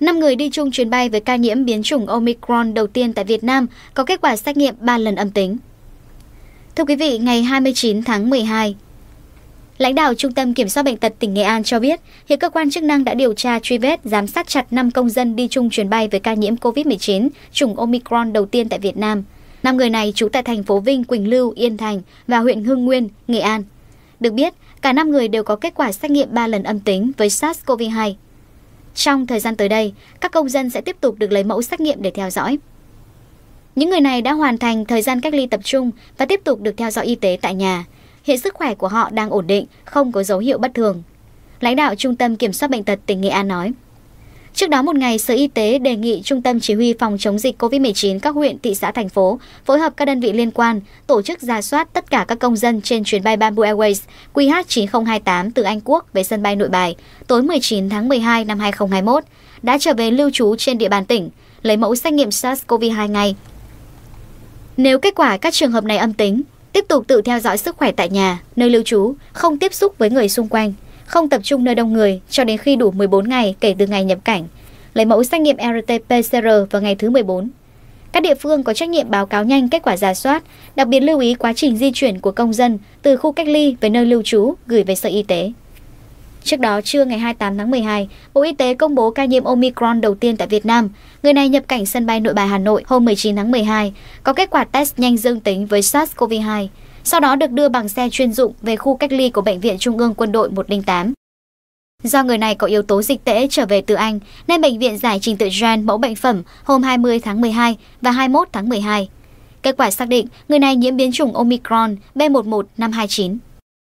5 người đi chung chuyến bay với ca nhiễm biến chủng Omicron đầu tiên tại Việt Nam có kết quả xét nghiệm 3 lần âm tính. Thưa quý vị, ngày 29 tháng 12, Lãnh đạo Trung tâm Kiểm soát Bệnh tật tỉnh Nghệ An cho biết, hiện cơ quan chức năng đã điều tra truy vết, giám sát chặt 5 công dân đi chung chuyến bay với ca nhiễm COVID-19 chủng Omicron đầu tiên tại Việt Nam. 5 người này trú tại thành phố Vinh, Quỳnh Lưu, Yên Thành và huyện Hưng Nguyên, Nghệ An. Được biết, cả 5 người đều có kết quả xét nghiệm 3 lần âm tính với SARS-CoV-2. Trong thời gian tới đây, các công dân sẽ tiếp tục được lấy mẫu xét nghiệm để theo dõi. Những người này đã hoàn thành thời gian cách ly tập trung và tiếp tục được theo dõi y tế tại nhà. Hiện sức khỏe của họ đang ổn định, không có dấu hiệu bất thường. Lãnh đạo Trung tâm Kiểm soát Bệnh tật tỉnh Nghệ An nói. Trước đó một ngày, Sở Y tế đề nghị Trung tâm Chỉ huy Phòng chống dịch COVID-19 các huyện, thị xã, thành phố phối hợp các đơn vị liên quan tổ chức ra soát tất cả các công dân trên chuyến bay Bamboo Airways QH9028 từ Anh Quốc về sân bay Nội Bài tối 19 tháng 12 năm 2021 đã trở về lưu trú trên địa bàn tỉnh, lấy mẫu xét nghiệm SARS-CoV-2 ngay. Nếu kết quả các trường hợp này âm tính, tiếp tục tự theo dõi sức khỏe tại nhà, nơi lưu trú, không tiếp xúc với người xung quanh – không tập trung nơi đông người cho đến khi đủ 14 ngày kể từ ngày nhập cảnh, lấy mẫu xét nghiệm RT-PCR vào ngày thứ 14. Các địa phương có trách nhiệm báo cáo nhanh kết quả giả soát, đặc biệt lưu ý quá trình di chuyển của công dân từ khu cách ly về nơi lưu trú gửi về Sở Y tế. Trước đó, trưa ngày 28 tháng 12, Bộ Y tế công bố ca nhiễm Omicron đầu tiên tại Việt Nam. Người này nhập cảnh sân bay nội bài Hà Nội hôm 19 tháng 12, có kết quả test nhanh dương tính với SARS-CoV-2 sau đó được đưa bằng xe chuyên dụng về khu cách ly của Bệnh viện Trung ương Quân đội 108. Do người này có yếu tố dịch tễ trở về từ Anh, nên bệnh viện giải trình tự gen mẫu bệnh phẩm hôm 20 tháng 12 và 21 tháng 12. Kết quả xác định người này nhiễm biến chủng Omicron B11529.